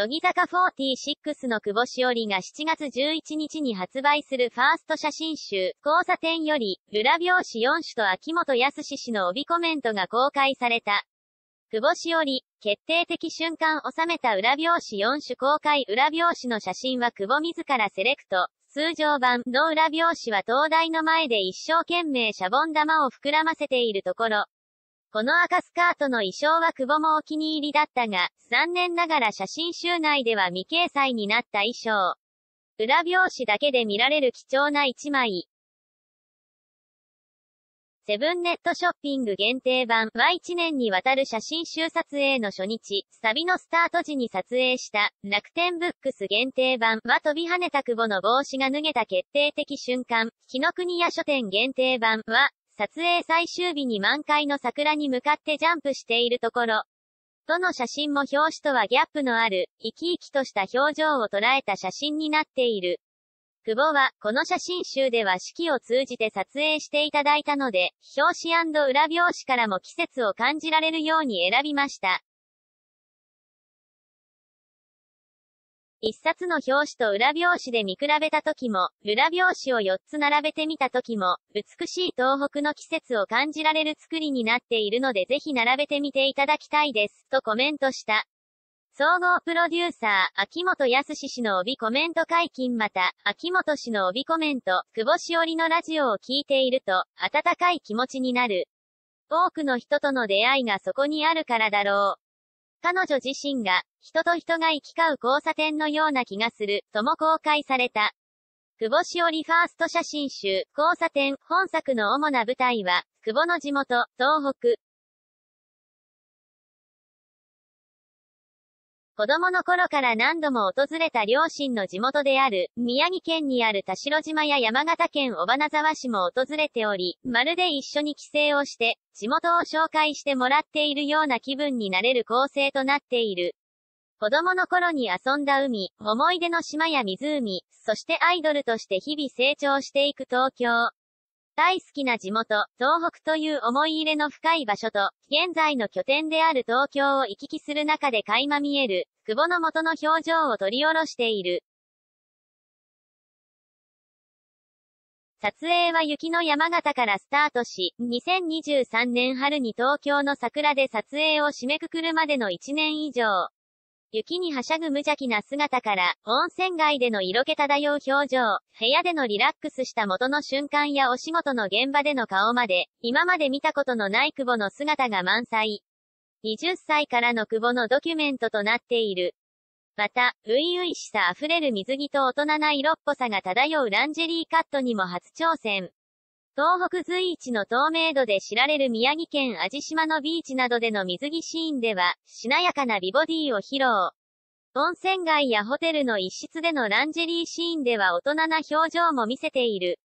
乃木坂46の久保しおりが7月11日に発売するファースト写真集、交差点より、裏表紙4種と秋元康氏の帯コメントが公開された。久保しおり、決定的瞬間収めた裏表紙4種公開裏表紙の写真は久保自らセレクト。通常版の裏表紙は東大の前で一生懸命シャボン玉を膨らませているところ、この赤スカートの衣装は久保もお気に入りだったが、残念ながら写真集内では未掲載になった衣装。裏表紙だけで見られる貴重な一枚。セブンネットショッピング限定版は1年にわたる写真集撮影の初日、サビのスタート時に撮影した楽天ブックス限定版は飛び跳ねた久保の帽子が脱げた決定的瞬間、日の国屋書店限定版は撮影最終日に満開の桜に向かってジャンプしているところ。どの写真も表紙とはギャップのある、生き生きとした表情を捉えた写真になっている。久保は、この写真集では四季を通じて撮影していただいたので、表紙裏表紙からも季節を感じられるように選びました。一冊の表紙と裏表紙で見比べた時も、裏表紙を4つ並べてみた時も、美しい東北の季節を感じられる作りになっているのでぜひ並べてみていただきたいです、とコメントした。総合プロデューサー、秋元康氏の帯コメント解禁また、秋元氏の帯コメント、久保しおりのラジオを聞いていると、温かい気持ちになる。多くの人との出会いがそこにあるからだろう。彼女自身が、人と人が行き交う交差点のような気がする、とも公開された。久保しおりファースト写真集、交差点、本作の主な舞台は、久保の地元、東北、子供の頃から何度も訪れた両親の地元である、宮城県にある田代島や山形県尾花沢市も訪れており、まるで一緒に帰省をして、地元を紹介してもらっているような気分になれる構成となっている。子供の頃に遊んだ海、思い出の島や湖、そしてアイドルとして日々成長していく東京。大好きな地元、東北という思い入れの深い場所と、現在の拠点である東京を行き来する中で垣間見える、久保の元の表情を取り下ろしている。撮影は雪の山形からスタートし、2023年春に東京の桜で撮影を締めくくるまでの1年以上。雪にはしゃぐ無邪気な姿から、温泉街での色気漂う表情、部屋でのリラックスした元の瞬間やお仕事の現場での顔まで、今まで見たことのない久保の姿が満載。20歳からの久保のドキュメントとなっている。また、初々しさ溢れる水着と大人な色っぽさが漂うランジェリーカットにも初挑戦。東北随一の透明度で知られる宮城県味島のビーチなどでの水着シーンでは、しなやかな美ボディを披露。温泉街やホテルの一室でのランジェリーシーンでは大人な表情も見せている。